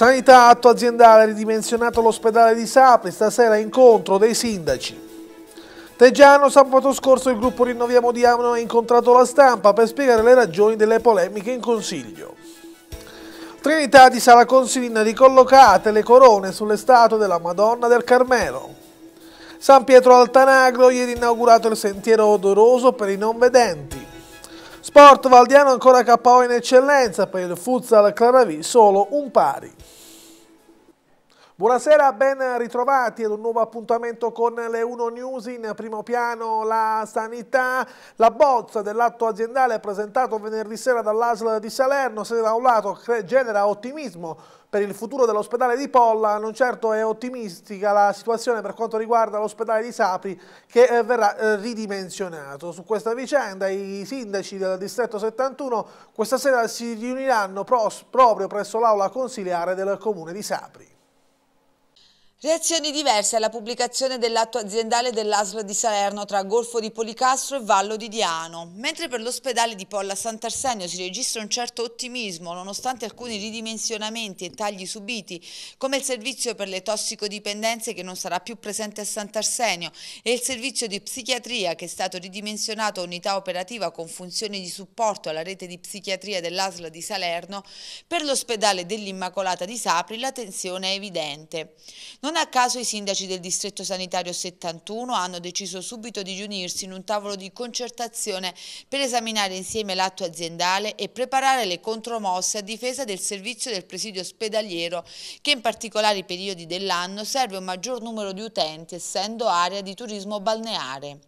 Sanità, atto aziendale, ridimensionato l'ospedale di Sapri, stasera incontro dei sindaci. Teggiano, sabato scorso il gruppo Rinnoviamo di Amno ha incontrato la stampa per spiegare le ragioni delle polemiche in consiglio. Trinità di Sala Consilina ricollocate le corone sulle statue della Madonna del Carmelo. San Pietro Altanagro, ieri inaugurato il sentiero odoroso per i non vedenti. Sport Valdiano ancora KO in eccellenza per il futsal Claravi solo un pari. Buonasera, ben ritrovati ad un nuovo appuntamento con le 1 News. In primo piano la sanità, la bozza dell'atto aziendale presentato venerdì sera dall'ASL di Salerno, se da un lato genera ottimismo per il futuro dell'ospedale di Polla, non certo è ottimistica la situazione per quanto riguarda l'ospedale di Sapri che eh, verrà eh, ridimensionato. Su questa vicenda i sindaci del distretto 71 questa sera si riuniranno proprio presso l'aula consiliare del comune di Sapri. Reazioni diverse alla pubblicazione dell'atto aziendale dell'ASL di Salerno tra Golfo di Policastro e Vallo di Diano. Mentre per l'ospedale di Polla Sant'Arsenio si registra un certo ottimismo nonostante alcuni ridimensionamenti e tagli subiti, come il servizio per le tossicodipendenze che non sarà più presente a Sant'Arsenio e il servizio di psichiatria che è stato ridimensionato a unità operativa con funzioni di supporto alla rete di psichiatria dell'ASL di Salerno, per l'ospedale dell'Immacolata di Sapri la tensione è evidente. Non non a caso i sindaci del distretto sanitario 71 hanno deciso subito di riunirsi in un tavolo di concertazione per esaminare insieme l'atto aziendale e preparare le contromosse a difesa del servizio del presidio ospedaliero che in particolari periodi dell'anno serve un maggior numero di utenti essendo area di turismo balneare.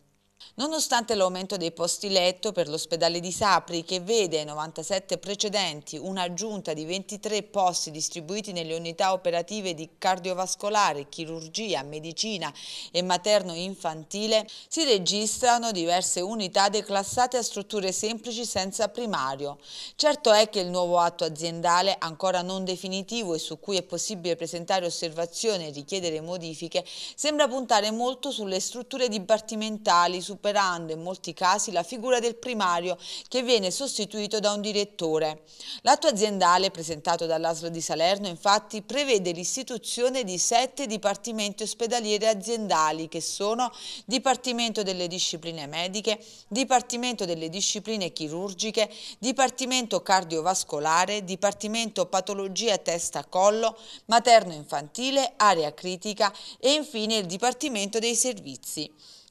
Nonostante l'aumento dei posti letto per l'ospedale di Sapri, che vede ai 97 precedenti un'aggiunta di 23 posti distribuiti nelle unità operative di cardiovascolare, chirurgia, medicina e materno-infantile, si registrano diverse unità declassate a strutture semplici senza primario. Certo è che il nuovo atto aziendale, ancora non definitivo e su cui è possibile presentare osservazioni e richiedere modifiche, sembra puntare molto sulle strutture dipartimentali, superando in molti casi la figura del primario che viene sostituito da un direttore. L'atto aziendale presentato dall'ASL di Salerno infatti prevede l'istituzione di sette dipartimenti ospedalieri aziendali che sono Dipartimento delle discipline mediche, Dipartimento delle discipline chirurgiche, Dipartimento cardiovascolare, Dipartimento patologia testa-collo, materno-infantile, area critica e infine il Dipartimento dei servizi.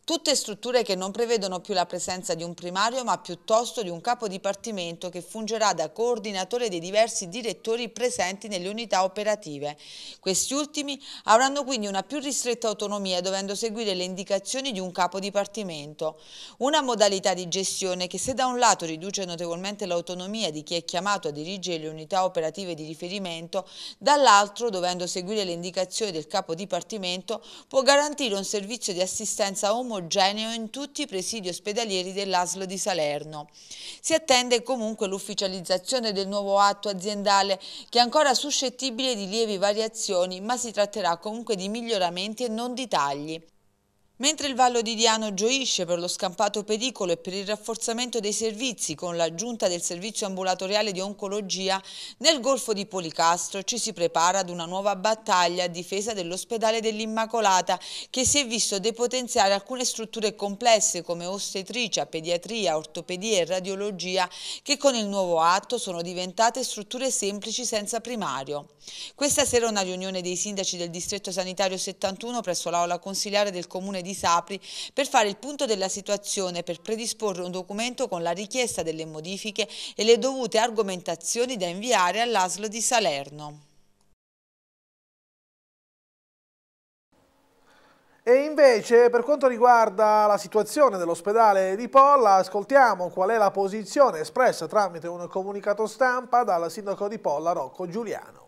Tutte strutture che non prevedono più la presenza di un primario ma piuttosto di un capo dipartimento che fungerà da coordinatore dei diversi direttori presenti nelle unità operative. Questi ultimi avranno quindi una più ristretta autonomia dovendo seguire le indicazioni di un capo dipartimento. Una modalità di gestione che se da un lato riduce notevolmente l'autonomia di chi è chiamato a dirigere le unità operative di riferimento, dall'altro dovendo seguire le indicazioni del capo dipartimento può garantire un servizio di assistenza omogeneo omogeneo in tutti i presidi ospedalieri dell'ASLO di Salerno. Si attende comunque l'ufficializzazione del nuovo atto aziendale che è ancora suscettibile di lievi variazioni ma si tratterà comunque di miglioramenti e non di tagli. Mentre il Vallo di Diano gioisce per lo scampato pericolo e per il rafforzamento dei servizi con l'aggiunta del servizio ambulatoriale di oncologia, nel Golfo di Policastro ci si prepara ad una nuova battaglia a difesa dell'ospedale dell'Immacolata che si è visto depotenziare alcune strutture complesse come ostetricia, pediatria, ortopedia e radiologia che con il nuovo atto sono diventate strutture semplici senza primario. Questa sera una riunione dei sindaci del distretto sanitario 71 presso l'aula consiliare del comune di di Sapri per fare il punto della situazione per predisporre un documento con la richiesta delle modifiche e le dovute argomentazioni da inviare all'ASL di Salerno. E invece per quanto riguarda la situazione dell'ospedale di Polla, ascoltiamo qual è la posizione espressa tramite un comunicato stampa dal sindaco di Polla, Rocco Giuliano.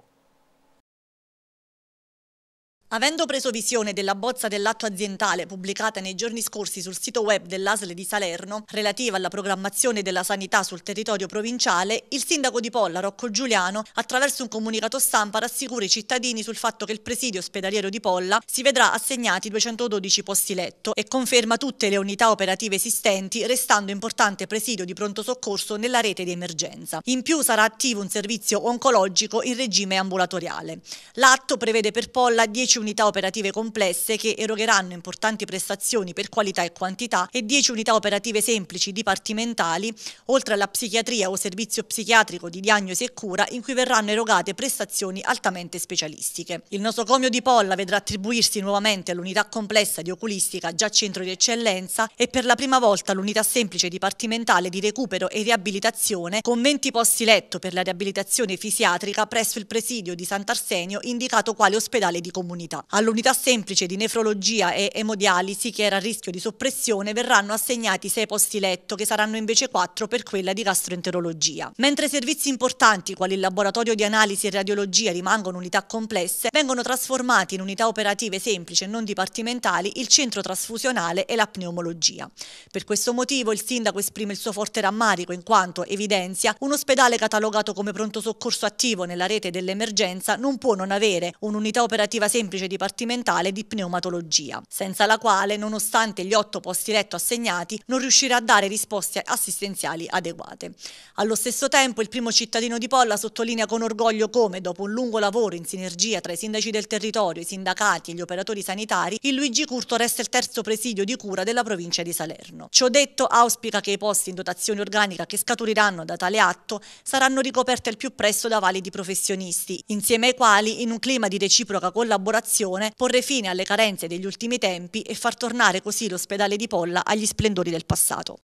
Avendo preso visione della bozza dell'atto aziendale pubblicata nei giorni scorsi sul sito web dell'ASL di Salerno, relativa alla programmazione della sanità sul territorio provinciale, il sindaco di Polla, Rocco Giuliano, attraverso un comunicato stampa rassicura i cittadini sul fatto che il presidio ospedaliero di Polla si vedrà assegnati 212 posti letto e conferma tutte le unità operative esistenti, restando importante presidio di pronto soccorso nella rete di emergenza. In più sarà attivo un servizio oncologico in regime ambulatoriale. L'atto prevede per Polla 10 unità operative complesse che erogheranno importanti prestazioni per qualità e quantità e 10 unità operative semplici dipartimentali, oltre alla psichiatria o servizio psichiatrico di diagnosi e cura in cui verranno erogate prestazioni altamente specialistiche. Il nosocomio di Polla vedrà attribuirsi nuovamente all'unità complessa di oculistica già centro di eccellenza e per la prima volta l'unità semplice dipartimentale di recupero e riabilitazione con 20 posti letto per la riabilitazione fisiatrica presso il presidio di Sant'Arsenio indicato quale ospedale di comunità vita. All'unità semplice di nefrologia e emodialisi, che era a rischio di soppressione, verranno assegnati sei posti letto, che saranno invece quattro per quella di gastroenterologia. Mentre servizi importanti, quali il laboratorio di analisi e radiologia, rimangono unità complesse, vengono trasformati in unità operative semplici e non dipartimentali il centro trasfusionale e la pneumologia. Per questo motivo il sindaco esprime il suo forte rammarico in quanto evidenzia un ospedale catalogato come pronto soccorso attivo nella rete dell'emergenza non può non avere un'unità operativa semplice direttrice dipartimentale di pneumatologia, senza la quale, nonostante gli otto posti letto assegnati, non riuscirà a dare risposte assistenziali adeguate. Allo stesso tempo, il primo cittadino di Polla sottolinea con orgoglio come, dopo un lungo lavoro in sinergia tra i sindaci del territorio, i sindacati e gli operatori sanitari, il Luigi Curto resta il terzo presidio di cura della provincia di Salerno. Ciò detto, auspica che i posti in dotazione organica che scaturiranno da tale atto saranno ricoperti al più presto da validi professionisti, insieme ai quali, in un clima di reciproca collaborazione, ristrutturazione porre fine alle carenze degli ultimi tempi e far tornare così l'ospedale di Polla agli splendori del passato.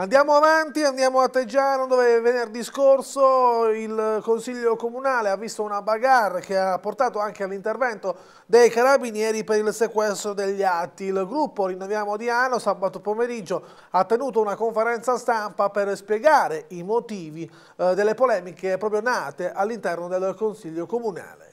Andiamo avanti, andiamo a Teggiano dove venerdì scorso il Consiglio Comunale ha visto una bagarre che ha portato anche all'intervento dei carabinieri per il sequestro degli atti. Il gruppo Rinnoviamo Diano sabato pomeriggio ha tenuto una conferenza stampa per spiegare i motivi eh, delle polemiche proprio nate all'interno del Consiglio Comunale.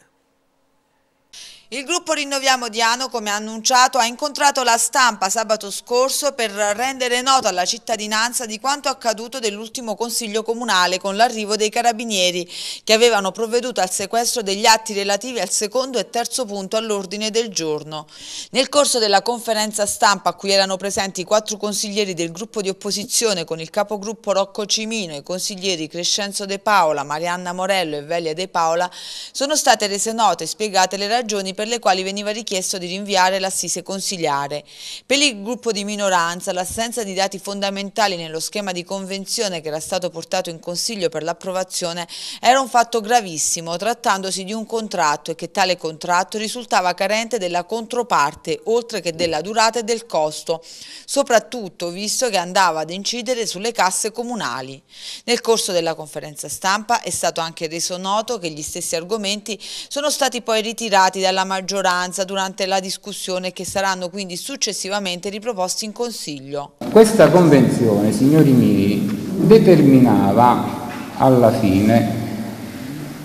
Il gruppo Rinnoviamo Diano, come annunciato, ha incontrato la stampa sabato scorso per rendere noto alla cittadinanza di quanto accaduto dell'ultimo Consiglio Comunale con l'arrivo dei carabinieri che avevano provveduto al sequestro degli atti relativi al secondo e terzo punto all'ordine del giorno. Nel corso della conferenza stampa a cui erano presenti i quattro consiglieri del gruppo di opposizione con il capogruppo Rocco Cimino, i consiglieri Crescenzo De Paola, Marianna Morello e Velia De Paola, sono state rese note e spiegate le ragioni per le quali veniva richiesto di rinviare l'assise consigliare. Per il gruppo di minoranza l'assenza di dati fondamentali nello schema di convenzione che era stato portato in Consiglio per l'approvazione era un fatto gravissimo, trattandosi di un contratto e che tale contratto risultava carente della controparte, oltre che della durata e del costo, soprattutto visto che andava ad incidere sulle casse comunali. Nel corso della conferenza stampa è stato anche reso noto che gli stessi argomenti sono stati poi ritirati dalla maggioranza durante la discussione che saranno quindi successivamente riproposti in Consiglio. Questa Convenzione, signori miei, determinava alla fine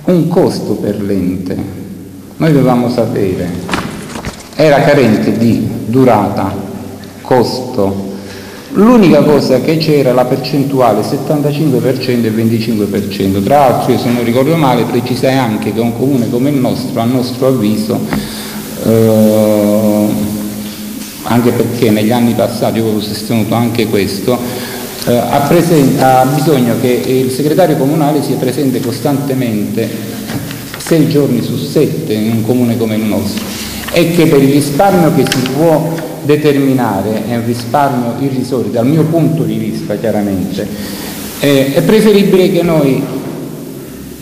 un costo per l'ente. Noi dovevamo sapere, era carente di durata, costo, L'unica cosa che c'era la percentuale 75% e 25%, tra l'altro se non ricordo male precisai anche che un comune come il nostro, a nostro avviso, eh, anche perché negli anni passati io avevo sostenuto anche questo, eh, ha, ha bisogno che il segretario comunale sia presente costantemente 6 giorni su 7 in un comune come il nostro e che per il risparmio che si può determinare è un risparmio irrisorio dal mio punto di vista chiaramente, eh, è preferibile che noi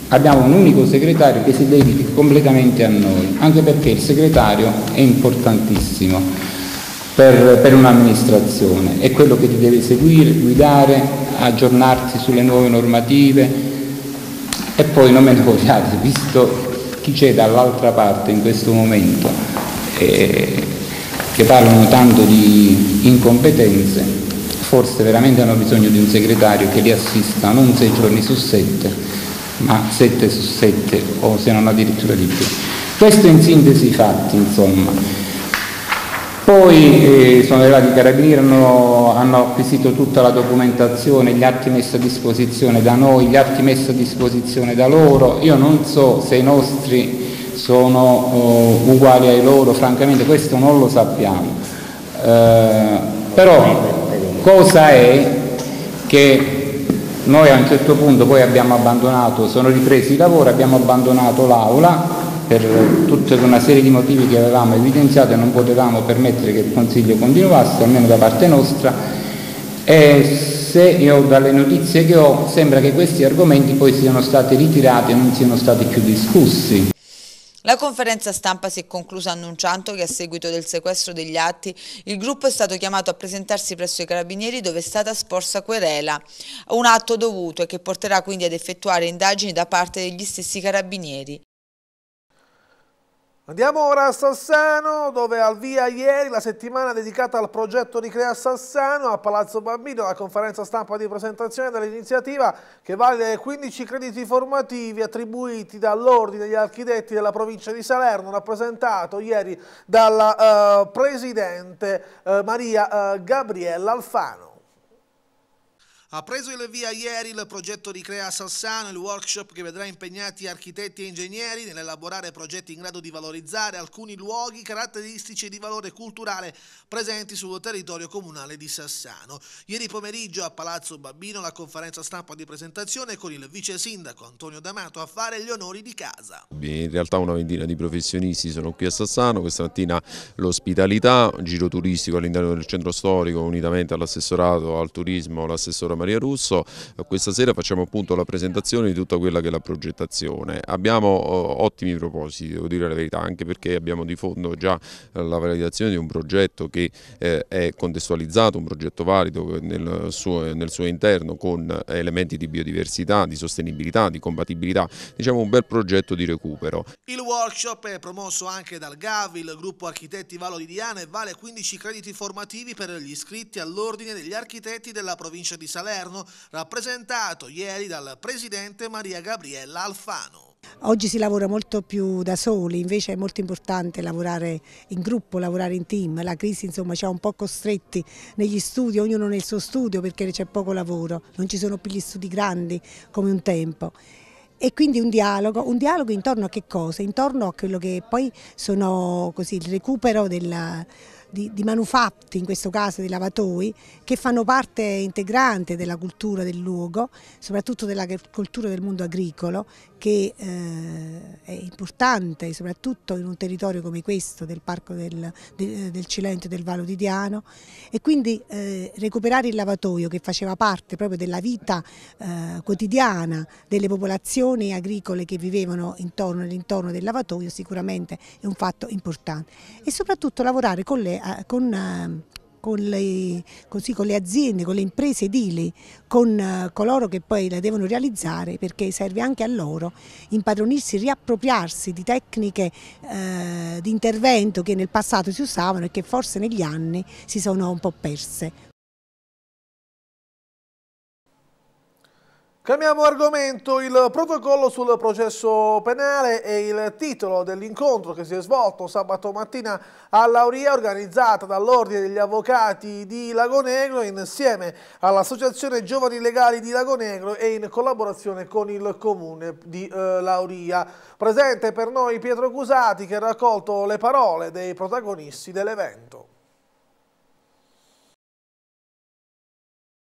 abbiamo un unico segretario che si dedichi completamente a noi, anche perché il segretario è importantissimo per, per un'amministrazione, è quello che ti deve seguire, guidare, aggiornarsi sulle nuove normative e poi non me ne vogliate, visto chi c'è dall'altra parte in questo momento. Eh, che parlano tanto di incompetenze, forse veramente hanno bisogno di un segretario che li assista non sei giorni su sette, ma sette su sette o se non addirittura di più. Questo in sintesi i fatti, insomma. Poi eh, sono arrivati i carabinieri, hanno, hanno, acquisito tutta la documentazione, gli atti messi a disposizione da noi, gli atti messi a disposizione da loro. Io non so se i nostri sono oh, uguali ai loro, francamente questo non lo sappiamo. Eh, però cosa è che noi a un certo punto poi abbiamo abbandonato, sono ripresi i lavori, abbiamo abbandonato l'aula per tutta una serie di motivi che avevamo evidenziato e non potevamo permettere che il Consiglio continuasse, almeno da parte nostra, e se io dalle notizie che ho sembra che questi argomenti poi siano stati ritirati e non siano stati più discussi. La conferenza stampa si è conclusa annunciando che a seguito del sequestro degli atti il gruppo è stato chiamato a presentarsi presso i carabinieri dove è stata sporsa querela, un atto dovuto e che porterà quindi ad effettuare indagini da parte degli stessi carabinieri. Andiamo ora a Sassano, dove al via ieri la settimana dedicata al progetto Ricrea Sassano, a Palazzo Bambino, la conferenza stampa di presentazione dell'iniziativa che vale 15 crediti formativi attribuiti dall'Ordine degli Architetti della provincia di Salerno, rappresentato ieri dalla eh, Presidente eh, Maria eh, Gabriella Alfano. Ha preso il via ieri il progetto Ricrea Crea Salsano, il workshop che vedrà impegnati architetti e ingegneri nell'elaborare progetti in grado di valorizzare alcuni luoghi caratteristici e di valore culturale presenti sul territorio comunale di Sassano. Ieri pomeriggio a Palazzo Babbino la conferenza stampa di presentazione con il vice sindaco Antonio D'Amato a fare gli onori di casa. In realtà una ventina di professionisti sono qui a Sassano, questa mattina l'ospitalità, un giro turistico all'interno del centro storico unitamente all'assessorato al turismo, l'assessorato Maria Russo, questa sera facciamo appunto la presentazione di tutta quella che è la progettazione. Abbiamo eh, ottimi propositi, devo dire la verità, anche perché abbiamo di fondo già la validazione di un progetto che eh, è contestualizzato, un progetto valido nel suo, nel suo interno con elementi di biodiversità, di sostenibilità, di compatibilità, diciamo un bel progetto di recupero. Il workshop è promosso anche dal GAV, il gruppo architetti Valo di Diana e vale 15 crediti formativi per gli iscritti all'ordine degli architetti della provincia di Salerno Salerno, rappresentato ieri dal presidente Maria Gabriella Alfano. Oggi si lavora molto più da soli, invece è molto importante lavorare in gruppo, lavorare in team. La crisi insomma ci ha un po' costretti negli studi, ognuno nel suo studio perché c'è poco lavoro, non ci sono più gli studi grandi come un tempo. E quindi un dialogo, un dialogo intorno a che cosa? Intorno a quello che poi sono così, il recupero della di, di manufatti, in questo caso di lavatoi, che fanno parte integrante della cultura del luogo, soprattutto della cultura del mondo agricolo, che eh, è importante soprattutto in un territorio come questo del Parco del, del, del Cilento e del Valo di Diano e quindi eh, recuperare il lavatoio che faceva parte proprio della vita eh, quotidiana delle popolazioni agricole che vivevano intorno all'intorno del lavatoio sicuramente è un fatto importante e soprattutto lavorare con le con, eh, con, le, così, con, le, aziende, con le imprese edili, con eh, coloro che poi la devono realizzare perché serve anche a loro impadronirsi, riappropriarsi di tecniche eh, di intervento che nel passato si usavano e che forse negli anni si sono un po' perse. Cambiamo argomento, il protocollo sul processo penale e il titolo dell'incontro che si è svolto sabato mattina all'Auria organizzata dall'Ordine degli Avvocati di Lagonegro insieme all'Associazione Giovani Legali di Lagonegro e in collaborazione con il Comune di eh, Lauria. Presente per noi Pietro Cusati che ha raccolto le parole dei protagonisti dell'evento.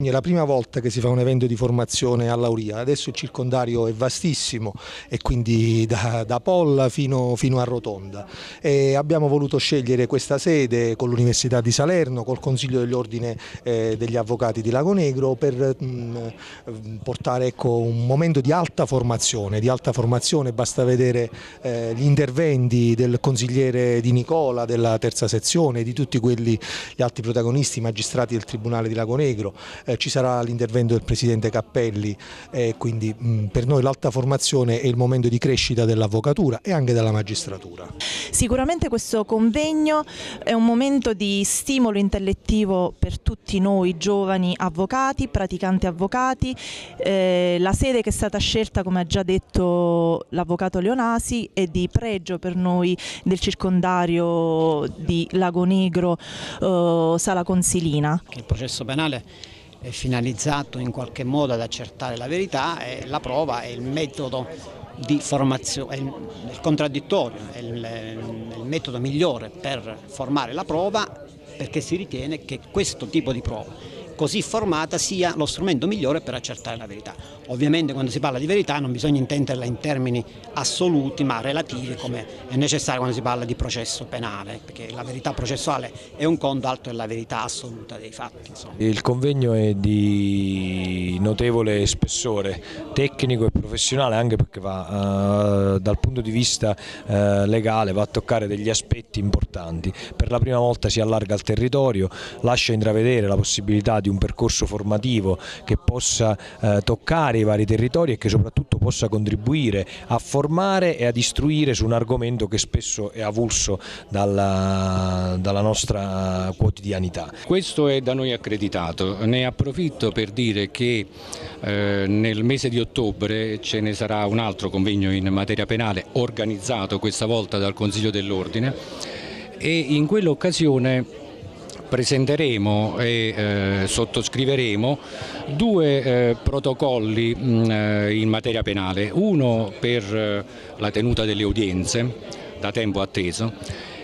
È la prima volta che si fa un evento di formazione a Lauria, adesso il circondario è vastissimo e quindi da, da Polla fino, fino, a Rotonda. E abbiamo voluto scegliere questa sede con l'Università di Salerno, col Consiglio dell'Ordine eh, degli Avvocati di Lago Negro per mh, mm, portare ecco, un momento di alta formazione, di alta formazione basta vedere eh, gli interventi del consigliere di Nicola, della terza sezione, di tutti quelli, gli altri protagonisti, magistrati del Tribunale di Lago Negro eh, ci sarà l'intervento del Presidente Cappelli, eh, quindi mh, mm, per noi l'alta formazione è il momento di crescita dell'avvocatura e anche della magistratura. Sicuramente questo convegno è un momento di stimolo intellettivo per tutti noi giovani avvocati, praticanti avvocati, eh, la sede che è stata scelta come ha già detto l'avvocato Leonasi è di pregio per noi del circondario di Lago Negro eh, Sala Consilina. Il processo penale finalizzato in qualche modo ad accertare la verità e la prova è il metodo di formazione, è il contraddittorio, è il, è il metodo migliore per formare la prova perché si ritiene che questo tipo di prova così formata sia lo strumento migliore per accertare la verità. Ovviamente quando si parla di verità non bisogna intenderla in termini assoluti ma relativi come è necessario quando si parla di processo penale, perché la verità processuale è un conto, alto della verità assoluta dei fatti. Insomma. Il convegno è di notevole spessore tecnico e professionale anche perché va eh, dal punto di vista eh, legale, va a toccare degli aspetti importanti. Per la prima volta si allarga il territorio, lascia intravedere la possibilità di di un percorso formativo che possa eh, toccare i vari territori e che soprattutto possa contribuire a formare e a istruire su un argomento che spesso è avulso dalla, dalla nostra quotidianità. Questo è da noi accreditato, ne approfitto per dire che eh, nel mese di ottobre ce ne sarà un altro convegno in materia penale organizzato questa volta dal Consiglio dell'Ordine e in quell'occasione presenteremo e eh, sottoscriveremo due eh, protocolli mh, mm, eh, in materia penale, uno per eh, la tenuta delle udienze, da tempo atteso,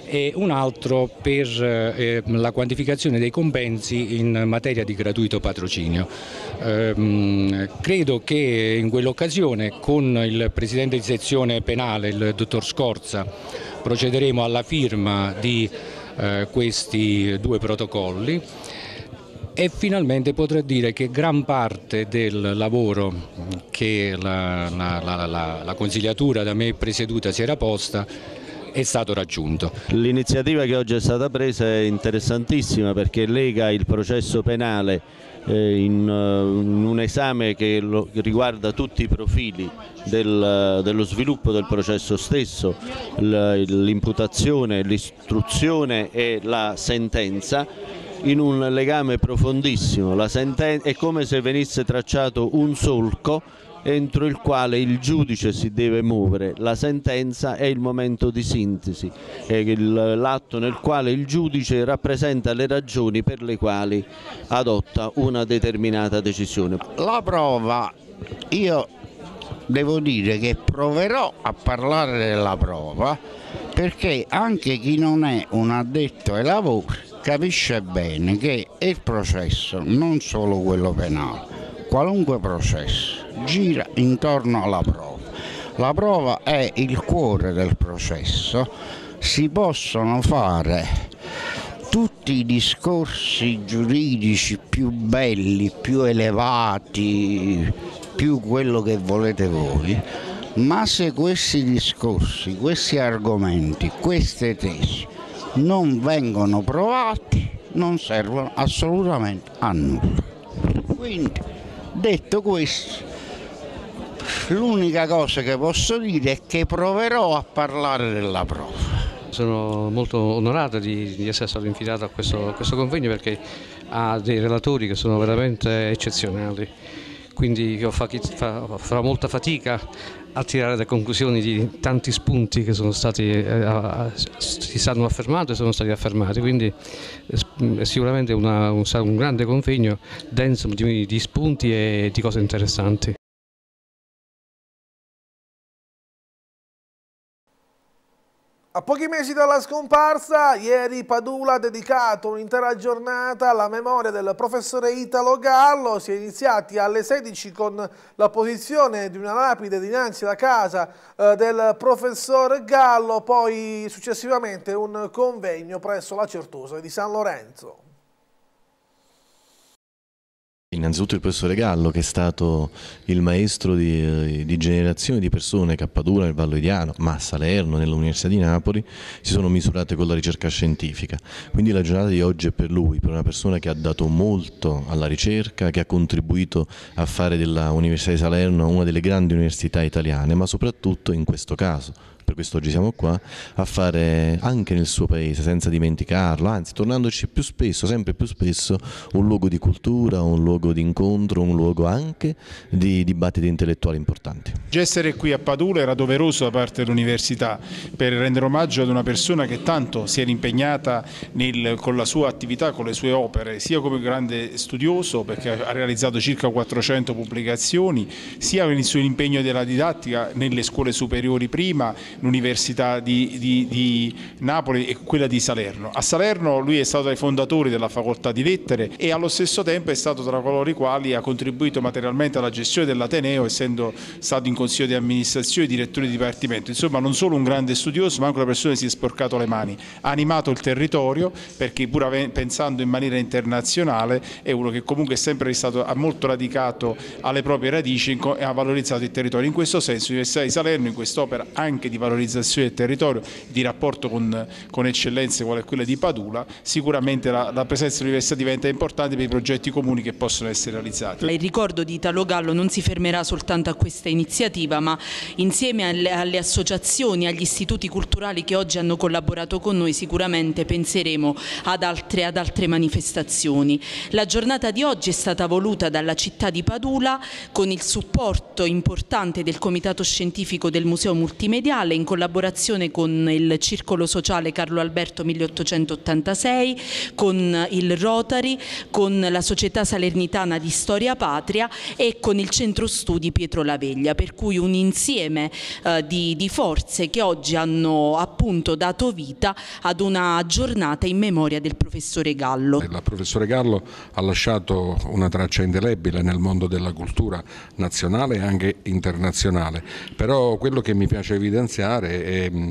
e un altro per eh, eh, la quantificazione dei compensi in materia di gratuito patrocinio. Ehm, credo che in quell'occasione con il Presidente di sezione penale, il Dottor Scorza, procederemo alla firma di eh, questi due protocolli e finalmente potrò dire che gran parte del lavoro che la, la, la, la consigliatura da me presieduta si era posta è stato raggiunto. L'iniziativa che oggi è stata presa è interessantissima perché lega il processo penale eh, eh, in, un esame che, riguarda tutti i profili del, eh, dello sviluppo del processo stesso, l'imputazione, l'istruzione e la sentenza in un legame profondissimo, è come se venisse tracciato un solco entro il quale il giudice si deve muovere. La sentenza è il momento di sintesi, è l'atto nel quale il giudice rappresenta le ragioni per le quali adotta una determinata decisione. La prova, io devo dire che proverò a parlare della prova perché anche chi non è un addetto ai lavori capisce bene che il processo non solo quello penale qualunque processo gira intorno alla prova. La prova è il cuore del processo, si possono fare tutti i discorsi giuridici più belli, più elevati, più quello che volete voi, ma se questi discorsi, questi argomenti, queste tesi non vengono provati, non servono assolutamente a nulla. Quindi Detto questo, l'unica cosa che posso dire è che proverò a parlare della prova. Sono molto onorato di, di essere stato invitato a questo, a questo convegno perché ha dei relatori che sono veramente eccezionali quindi farò molta fatica a tirare da conclusioni di tanti spunti che sono stati, eh, si stanno affermando e sono stati affermati, quindi eh, mm, sicuramente una, un, un, grande convegno denso di, di spunti e di cose interessanti. A pochi mesi dalla scomparsa, ieri Padula ha dedicato un'intera giornata alla memoria del professore Italo Gallo. Si è iniziati alle 16 con la posizione di una lapide dinanzi alla casa eh, del professor Gallo, poi successivamente un convegno presso la Certosa di San Lorenzo. Innanzitutto il professore Gallo che è stato il maestro di, eh, di generazioni di persone, Cappadura, nel Vallo Idiano, ma a Salerno, nell'Università di Napoli, si sono misurate con la ricerca scientifica. Quindi la giornata di oggi è per lui, per una persona che ha dato molto alla ricerca, che ha contribuito a fare dell'Università di Salerno una delle grandi università italiane, ma soprattutto in questo caso per questo oggi siamo qua, a fare anche nel suo paese, senza dimenticarlo, anzi tornandoci più spesso, sempre più spesso, un luogo di cultura, un luogo di incontro, un luogo anche di dibattiti intellettuali importanti. Già Essere qui a Padula era doveroso da parte dell'università per rendere omaggio ad una persona che tanto si era impegnata nel, con la sua attività, con le sue opere, sia come grande studioso perché ha realizzato circa 400 pubblicazioni, sia nel suo impegno della didattica nelle scuole superiori prima l'Università di, di, di, Napoli e quella di Salerno. A Salerno lui è stato tra i fondatori della facoltà di lettere e allo stesso tempo è stato tra coloro i quali ha contribuito materialmente alla gestione dell'Ateneo, essendo stato in consiglio di amministrazione e direttore di dipartimento. Insomma, non solo un grande studioso, ma anche una persona che si è sporcato le mani. Ha animato il territorio perché, pur pensando in maniera internazionale, è uno che comunque è sempre stato molto radicato alle proprie radici e ha valorizzato il territorio. In questo senso, l'Università di Salerno, in quest'opera anche di valorizzazione del territorio, di rapporto con, con eccellenze quale quella di Padula, sicuramente la, la presenza dell'università diventa importante per i progetti comuni che possono essere realizzati. Il ricordo di Italo Gallo non si fermerà soltanto a questa iniziativa, ma insieme alle, alle associazioni, agli istituti culturali che oggi hanno collaborato con noi, sicuramente penseremo ad altre, ad altre manifestazioni. La giornata di oggi è stata voluta dalla città di Padula con il supporto importante del Comitato Scientifico del Museo Multimediale Sociale in collaborazione con il Circolo Sociale Carlo Alberto 1886, con il Rotary, con la Società Salernitana di Storia Patria e con il Centro Studi Pietro Laveglia, per cui un insieme eh, di, di forze che oggi hanno appunto dato vita ad una giornata in memoria del professore Gallo. Il eh, professore Gallo ha lasciato una traccia indelebile nel mondo della cultura nazionale e anche internazionale, però quello che mi piace evidenziare ringraziare e, mm,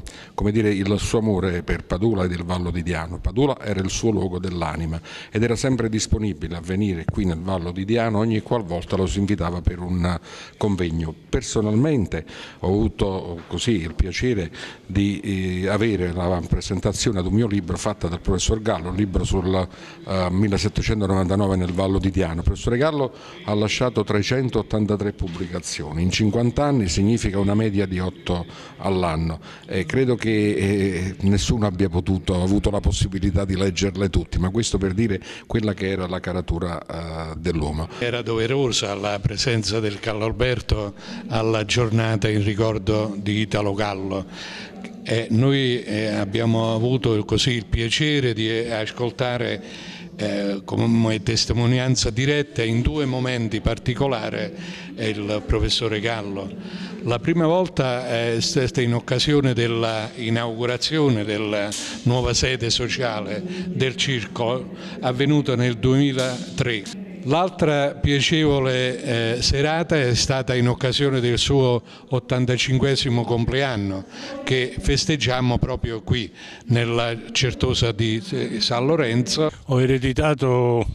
dire, il suo amore per Padula e del Vallo di Diano. Padula era il suo luogo dell'anima ed era sempre disponibile a venire qui nel Vallo di Diano ogni qualvolta lo si invitava per un eh, convegno. Personalmente ho avuto così il piacere di eh, avere la presentazione ad un mio libro fatta dal professor Gallo, un libro sul 1799 eh, nel Vallo di Diano. Il professor Gallo ha lasciato 383 pubblicazioni, in 50 anni significa una media di 8 all'anno all'anno. Eh, credo che eh, nessuno abbia potuto, avuto la possibilità di leggerle tutte, ma questo per dire quella che era la caratura eh, dell'uomo. Era doverosa la presenza del Carlo Alberto alla giornata in ricordo di Italo Gallo. noi eh, abbiamo avuto così il piacere di eh, ascoltare eh, come testimonianza diretta in due momenti particolari eh, il professore Gallo la prima volta è stata in occasione dell'inaugurazione della nuova sede sociale del circo avvenuta nel 2003. L'altra piacevole eh, serata è stata in occasione del suo 85 compleanno che festeggiamo proprio qui nella Certosa di eh, San Lorenzo. Ho ereditato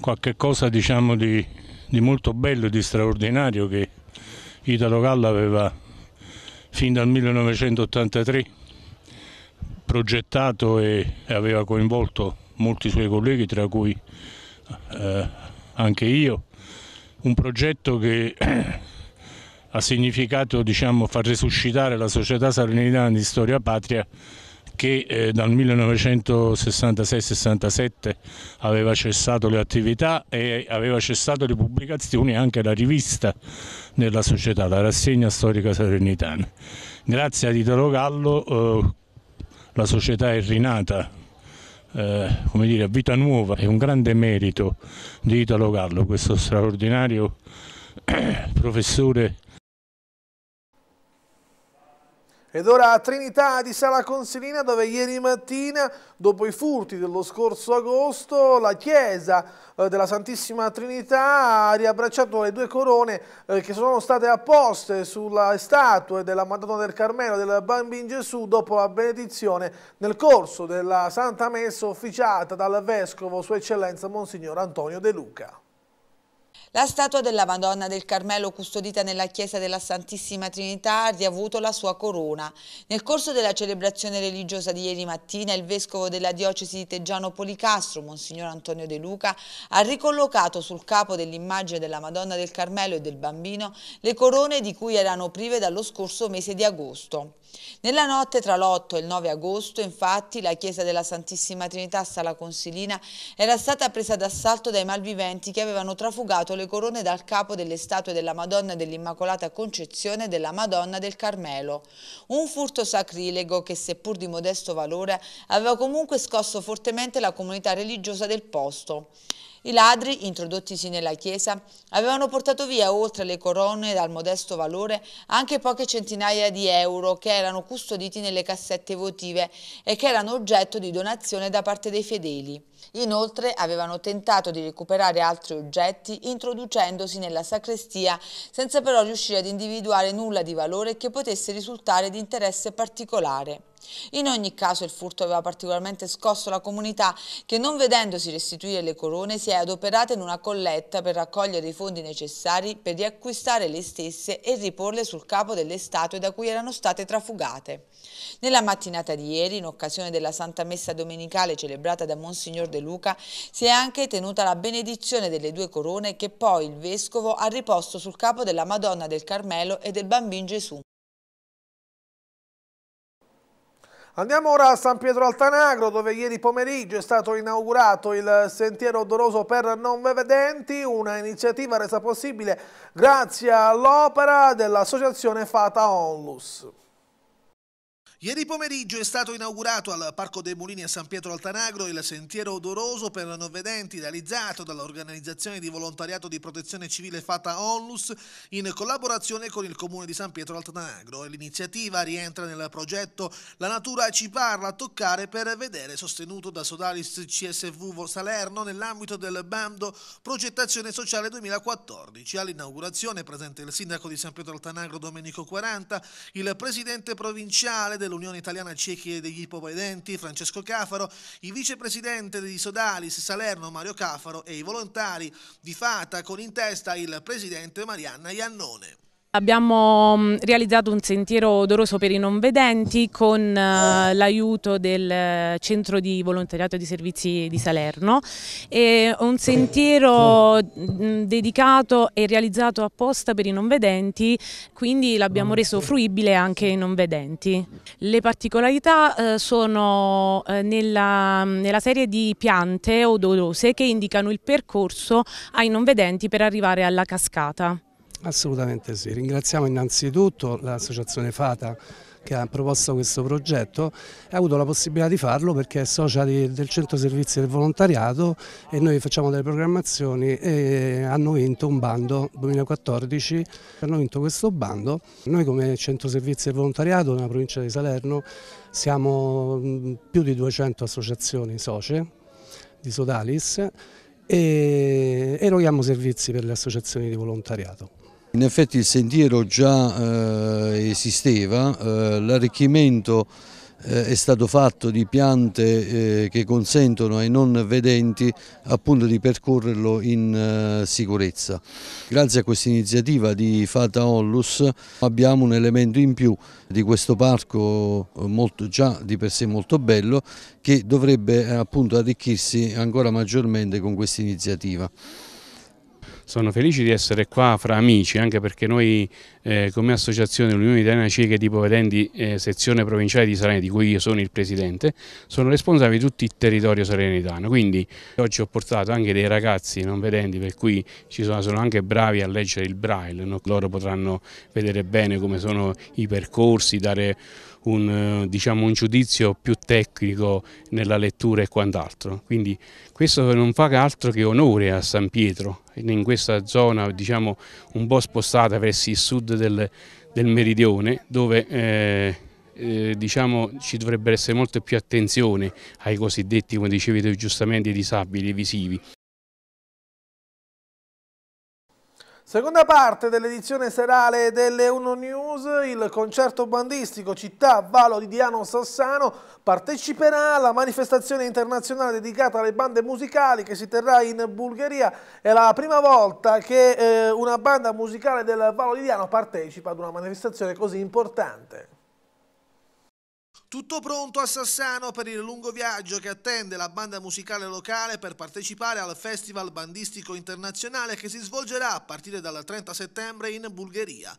qualche cosa diciamo, di, di molto bello, di straordinario che Italo Gallo aveva fin dal 1983 progettato e aveva coinvolto molti suoi colleghi, tra cui eh, anche io, un progetto che ha significato diciamo, far risuscitare la società salernitana di Storia Patria che eh, dal 1966-67 aveva cessato le attività e aveva cessato le pubblicazioni anche la rivista della società, la rassegna storica salernitana. Grazie a Italo Gallo eh, la società è rinata. Eh, come dire, a vita nuova è un grande merito di Italo Gallo, questo straordinario professore ed ora a Trinità di Sala Consilina dove ieri mattina, dopo i furti dello scorso agosto, la chiesa eh, della Santissima Trinità ha riabbracciato le due corone eh, che sono state apposte sulla statue della Madonna del Carmelo del Bambino Gesù dopo la benedizione nel corso della Santa Messa officiata dal Vescovo Sua Eccellenza Monsignor Antonio De Luca. La statua della Madonna del Carmelo custodita nella chiesa della Santissima Trinità ha riavuto la sua corona. Nel corso della celebrazione religiosa di ieri mattina il vescovo della diocesi di Teggiano Policastro, Monsignor Antonio De Luca, ha ricollocato sul capo dell'immagine della Madonna del Carmelo e del Bambino le corone di cui erano prive dallo scorso mese di agosto. Nella notte tra l'8 e il 9 agosto, infatti, la chiesa della Santissima Trinità Sala Consilina era stata presa d'assalto dai malviventi che avevano trafugato le le corone dal capo delle statue della Madonna dell'Immacolata Concezione e della Madonna del Carmelo. Un furto sacrilego che, seppur di modesto valore, aveva comunque scosso fortemente la comunità religiosa del posto. I ladri, introdottisi nella chiesa, avevano portato via, oltre le corone dal modesto valore, anche poche centinaia di euro che erano custoditi nelle cassette votive e che erano oggetto di donazione da parte dei fedeli. Inoltre avevano tentato di recuperare altri oggetti introducendosi nella sacrestia senza però riuscire ad individuare nulla di valore che potesse risultare di interesse particolare. In ogni caso il furto aveva particolarmente scosso la comunità che non vedendosi restituire le corone si è adoperata in una colletta per raccogliere i fondi necessari per riacquistare le stesse e riporle sul capo delle statue da cui erano state trafugate. Nella mattinata di ieri, in occasione della Santa Messa Domenicale celebrata da Monsignor De Luca, si è anche tenuta la benedizione delle due corone che poi il Vescovo ha riposto sul capo della Madonna del Carmelo e del Bambino Gesù. Andiamo ora a San Pietro Altanagro dove ieri pomeriggio è stato inaugurato il Sentiero Odoroso per Non Vedenti, una iniziativa resa possibile grazie all'opera dell'associazione Fata Onlus. Ieri pomeriggio è stato inaugurato al Parco dei Mulini a San Pietro Altanagro il sentiero odoroso per non vedenti realizzato dall'organizzazione di volontariato di protezione civile Fata Onlus in collaborazione con il comune di San Pietro Altanagro. L'iniziativa rientra nel progetto La natura ci parla a toccare per vedere sostenuto da Sodalis CSV Salerno nell'ambito del bando Progettazione Sociale 2014. All'inaugurazione presente il sindaco di San Pietro Altanagro Domenico 40, il presidente provinciale del l'Unione Italiana Ciechi e degli Ipovedenti, Francesco Cafaro, il vicepresidente di Sodalis Salerno Mario Cafaro e i volontari di Fata con in testa il presidente Marianna Iannone. Abbiamo mm, realizzato un sentiero odoroso per i non vedenti con eh, l'aiuto del eh, Centro di Volontariato di Servizi di Salerno. È un sentiero mm, dedicato e realizzato apposta per i non vedenti, quindi l'abbiamo reso fruibile anche ai non vedenti. Le particolarità eh, sono nella, mm, nella serie di piante odorose che indicano il percorso ai non vedenti per arrivare alla cascata. Assolutamente sì, ringraziamo innanzitutto l'associazione FATA che ha proposto questo progetto e ha avuto la possibilità di farlo perché è socia di, del centro servizi del volontariato e noi facciamo delle programmazioni e hanno vinto un bando 2014, hanno vinto questo bando. Noi come centro servizi del volontariato nella provincia di Salerno siamo più di 200 associazioni socie di Sodalis e eroghiamo servizi per le associazioni di volontariato. In effetti il sentiero già eh, esisteva, eh, l'arricchimento eh, è stato fatto di piante eh, che consentono ai non vedenti appunto di percorrerlo in eh, sicurezza. Grazie a questa iniziativa di Fata Ollus abbiamo un elemento in più di questo parco molto, già di per sé molto bello che dovrebbe appunto arricchirsi ancora maggiormente con questa iniziativa sono felice di essere qua fra amici, anche perché noi eh, come associazione Unione Italiana Cieche di Povedendi, eh, sezione provinciale di Salerno, di cui io sono il presidente, sono responsabile di tutto il territorio salernitano, quindi oggi ho portato anche dei ragazzi non vedenti, per cui ci sono, sono anche bravi a leggere il braille, no? loro potranno vedere bene come sono i percorsi, dare un, eh, diciamo, un giudizio più tecnico nella lettura e quant'altro. Quindi questo non fa altro che onore a San Pietro, in questa zona diciamo, un po' spostata verso il sud del, del meridione, dove... Eh, eh, diciamo, ci dovrebbe essere molto più attenzione ai cosiddetti, come dicevi giustamente, disabili visivi, Seconda parte dell'edizione serale delle Uno News, il concerto bandistico Città Valo di Diano Sassano parteciperà alla manifestazione internazionale dedicata alle bande musicali che si terrà in Bulgaria. È la prima volta che eh, una banda musicale del Valo di Diano partecipa ad una manifestazione così importante. Tutto pronto a Sassano per il lungo viaggio che attende la banda musicale locale per partecipare al Festival Bandistico Internazionale che si svolgerà a partire dal 30 settembre in Bulgaria.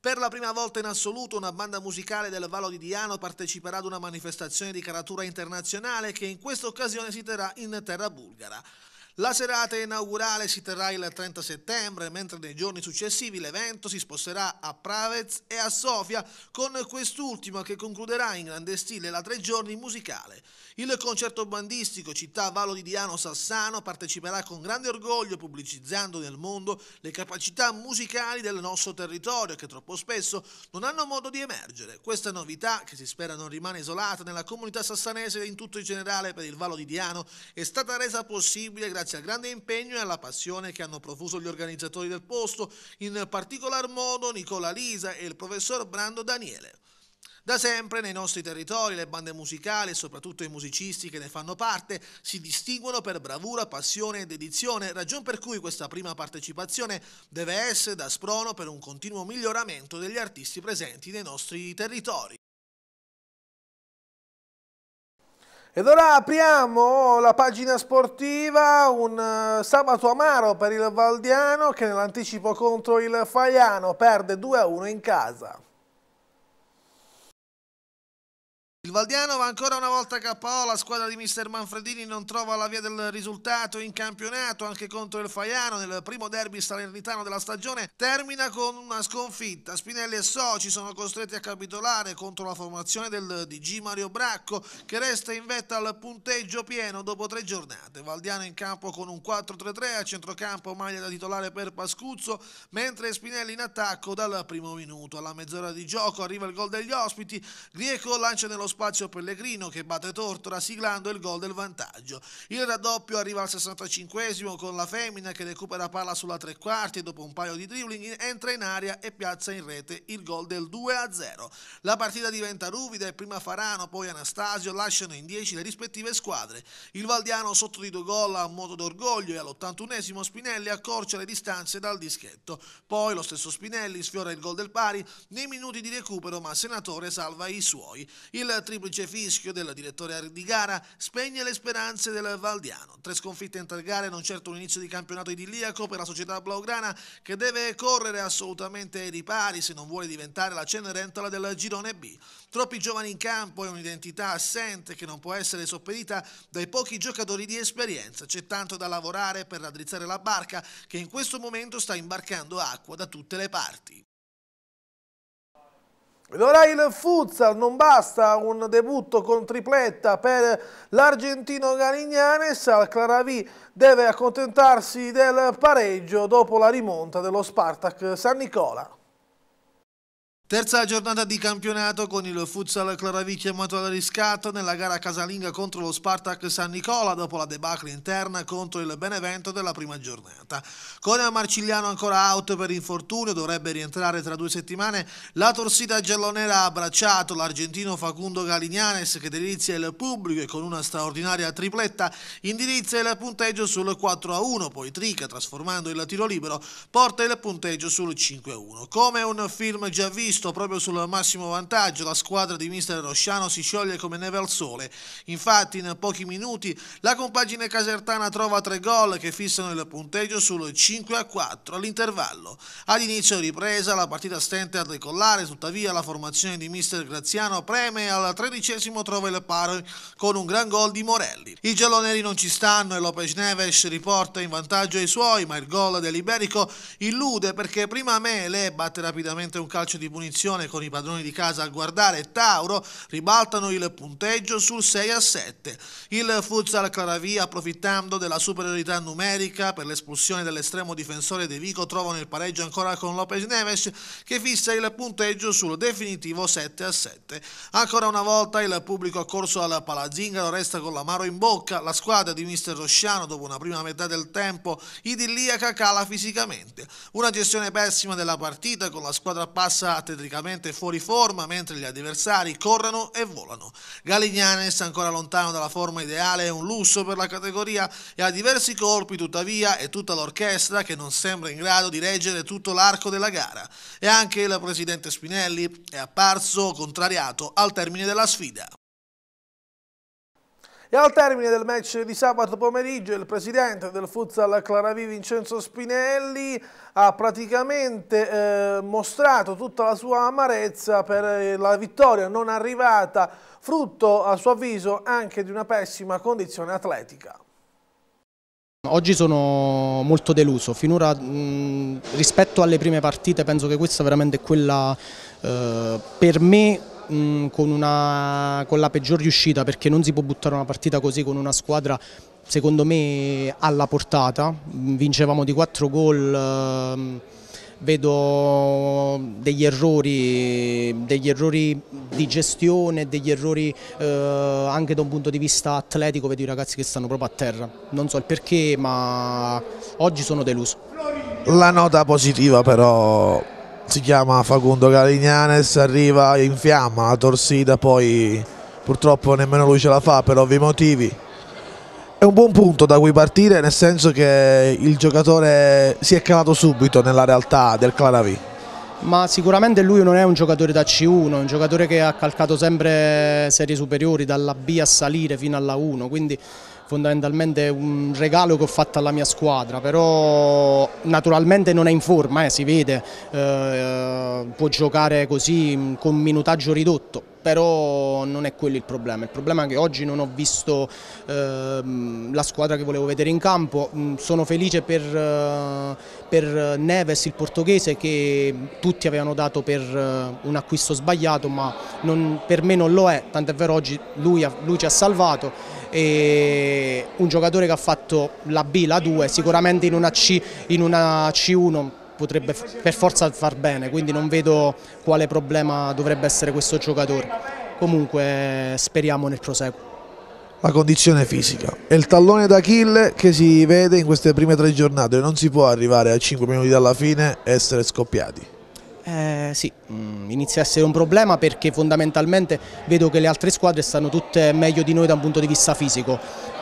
Per la prima volta in assoluto una banda musicale del Valo di Diano parteciperà ad una manifestazione di caratura internazionale che in questa occasione si terrà in terra bulgara. La serata inaugurale si terrà il 30 settembre, mentre nei giorni successivi l'evento si sposterà a Pravez e a Sofia, con quest'ultima che concluderà in grande stile la tre giorni musicale. Il concerto bandistico Città Valo di Diano Sassano parteciperà con grande orgoglio pubblicizzando nel mondo le capacità musicali del nostro territorio che troppo spesso non hanno modo di emergere. Questa novità, che si spera non rimane isolata nella comunità sassanese e in tutto il generale per il Valo di Diano, è stata resa possibile grazie grazie al grande impegno e alla passione che hanno profuso gli organizzatori del posto, in particolar modo Nicola Lisa e il professor Brando Daniele. Da sempre nei nostri territori le bande musicali e soprattutto i musicisti che ne fanno parte si distinguono per bravura, passione e dedizione, ragion per cui questa prima partecipazione deve essere da sprono per un continuo miglioramento degli artisti presenti nei nostri territori. Ed ora apriamo la pagina sportiva, un eh, sabato amaro per il Valdiano che nell'anticipo contro il Faiano perde 2-1 in casa. Il Valdiano va ancora una volta a KO, la squadra di mister Manfredini non trova la via del risultato in campionato anche contro il Faiano nel primo derby salernitano della stagione, termina con una sconfitta. Spinelli e Soci sono costretti a capitolare contro la formazione del DG Mario Bracco che resta in vetta al punteggio pieno dopo tre giornate. Valdiano in campo con un 4-3-3 a centrocampo maglia da titolare per Pascuzzo, mentre Spinelli in attacco dal primo minuto. Alla mezz'ora di gioco arriva il gol degli ospiti, Grieco lancia nello spazio spazio Pellegrino che batte Tortora siglando il gol del vantaggio. Il raddoppio arriva al 65 con la femmina che recupera palla sulla tre quarti e dopo un paio di dribbling entra in aria e piazza in rete il gol del 2-0. La partita diventa ruvida e prima Farano poi Anastasio lasciano in 10 le rispettive squadre. Il Valdiano sotto di due gol a moto d'orgoglio e all'81 Spinelli accorcia le distanze dal dischetto. Poi lo stesso Spinelli sfiora il gol del pari nei minuti di recupero ma Senatore salva i suoi. Il triplice fischio del direttore di gara spegne le speranze del Valdiano. Tre sconfitte in tre gare, non certo un inizio di campionato idilliaco per la società blaugrana che deve correre assolutamente ai ripari se non vuole diventare la cenerentola del girone B. Troppi giovani in campo e un'identità assente che non può essere sopperita dai pochi giocatori di esperienza. C'è tanto da lavorare per raddrizzare la barca che in questo momento sta imbarcando acqua da tutte le parti. L'Orail Futsal non basta un debutto con tripletta per l'argentino Galignanes, al Claravi deve accontentarsi del pareggio dopo la rimonta dello Spartak San Nicola. Terza giornata di campionato con il futsal Claravicchia e Matola riscatto nella gara casalinga contro lo Spartak San Nicola dopo la debacle interna contro il Benevento della prima giornata. Con Marcigliano ancora out per infortunio, dovrebbe rientrare tra due settimane, la torsita giallonera ha abbracciato l'argentino Facundo Galignanes che delizia il pubblico e con una straordinaria tripletta indirizza il punteggio sul 4-1, poi Trica trasformando il tiro libero porta il punteggio sul 5-1. Come un film già visto visto proprio sul massimo vantaggio, la squadra di mister Rosciano si scioglie come neve al sole. Infatti in pochi minuti la compagine casertana trova tre gol che fissano il punteggio sul 5 a 4 all'intervallo. Ad inizio ripresa la partita stenta a decollare, tuttavia la formazione di mister Graziano preme al tredicesimo trova il paro con un gran gol di Morelli. I gialloneri non ci stanno e Lopez Neves riporta in vantaggio i suoi, ma il gol dell'Iberico illude perché prima Mele batte rapidamente un calcio di punizione punizione con i padroni di casa a guardare Tauro ribaltano il punteggio sul 6 a 7. Il Futsal Claravia approfittando della superiorità numerica per l'espulsione dell'estremo difensore De Vico trovano il pareggio ancora con Lopez Neves che fissa il punteggio sul definitivo 7 a 7. Ancora una volta il pubblico accorso al Palazzingaro resta con l'amaro in bocca, la squadra di mister Rosciano dopo una prima metà del tempo idilliaca cala fisicamente. Una gestione pessima della partita con la squadra passa a 30 tecnicamente fuori forma mentre gli avversari corrono e volano. Galignanes ancora lontano dalla forma ideale è un lusso per la categoria e ha diversi colpi tuttavia e tutta l'orchestra che non sembra in grado di reggere tutto l'arco della gara. E anche il presidente Spinelli è apparso contrariato al termine della sfida. E al termine del match di sabato pomeriggio il presidente del futsal Claravi Vincenzo Spinelli ha praticamente eh, mostrato tutta la sua amarezza per eh, la vittoria non arrivata, frutto a suo avviso anche di una pessima condizione atletica. Oggi sono molto deluso, finora mh, rispetto alle prime partite penso che questa veramente quella eh, per me mh, mm, con, una, con la peggior riuscita perché non si può buttare una partita così con una squadra secondo me alla portata, mm, vincevamo di 4 gol, ehm, vedo degli errori, degli errori di gestione, degli errori eh, anche da un punto di vista atletico, vedo i ragazzi che stanno proprio a terra, non so il perché ma oggi sono deluso. La nota positiva però si chiama Facundo Galignanes, arriva in fiamma, la torsita, poi purtroppo nemmeno lui ce la fa per ovvi motivi. È un buon punto da cui partire nel senso che il giocatore si è calato subito nella realtà del Claravi. Ma sicuramente lui non è un giocatore da C1, è un giocatore che ha calcato sempre serie superiori dalla B a salire fino alla 1, quindi fondamentalmente un regalo che ho fatto alla mia squadra, però naturalmente non è in forma, eh, si vede, eh, può giocare così mm, con minutaggio ridotto, però non è quello il problema, il problema è che oggi non ho visto eh, la squadra che volevo vedere in campo, mm, sono felice per, eh, per, Neves il portoghese che tutti avevano dato per eh, un acquisto sbagliato ma non, per me non lo è, tant'è vero oggi lui, lui ci ha salvato e un giocatore che ha fatto la B, la 2, sicuramente in una, C, in una C1 potrebbe per forza far bene, quindi non vedo quale problema dovrebbe essere questo giocatore. Comunque speriamo nel proseguo. La condizione fisica è il tallone d'Achille che si vede in queste prime tre giornate, non si può arrivare a 5 minuti dalla fine e essere scoppiati. Eh, sì, mm, inizia a essere un problema perché fondamentalmente vedo che le altre squadre stanno tutte meglio di noi da un punto di vista fisico.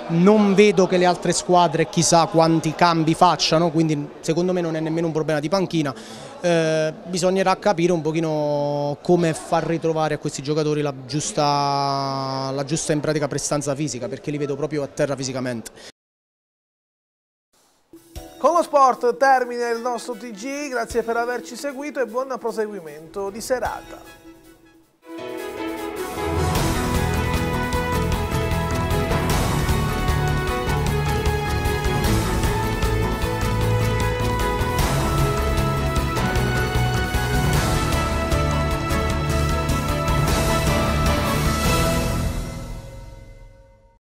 Non vedo che le altre squadre chissà quanti cambi facciano, quindi secondo me non è nemmeno un problema di panchina. Eh, bisognerà capire un pochino come far ritrovare a questi giocatori la giusta, la giusta in pratica prestanza fisica, perché li vedo proprio a terra fisicamente. Con lo sport termina il nostro TG, grazie per averci seguito e buon proseguimento di serata.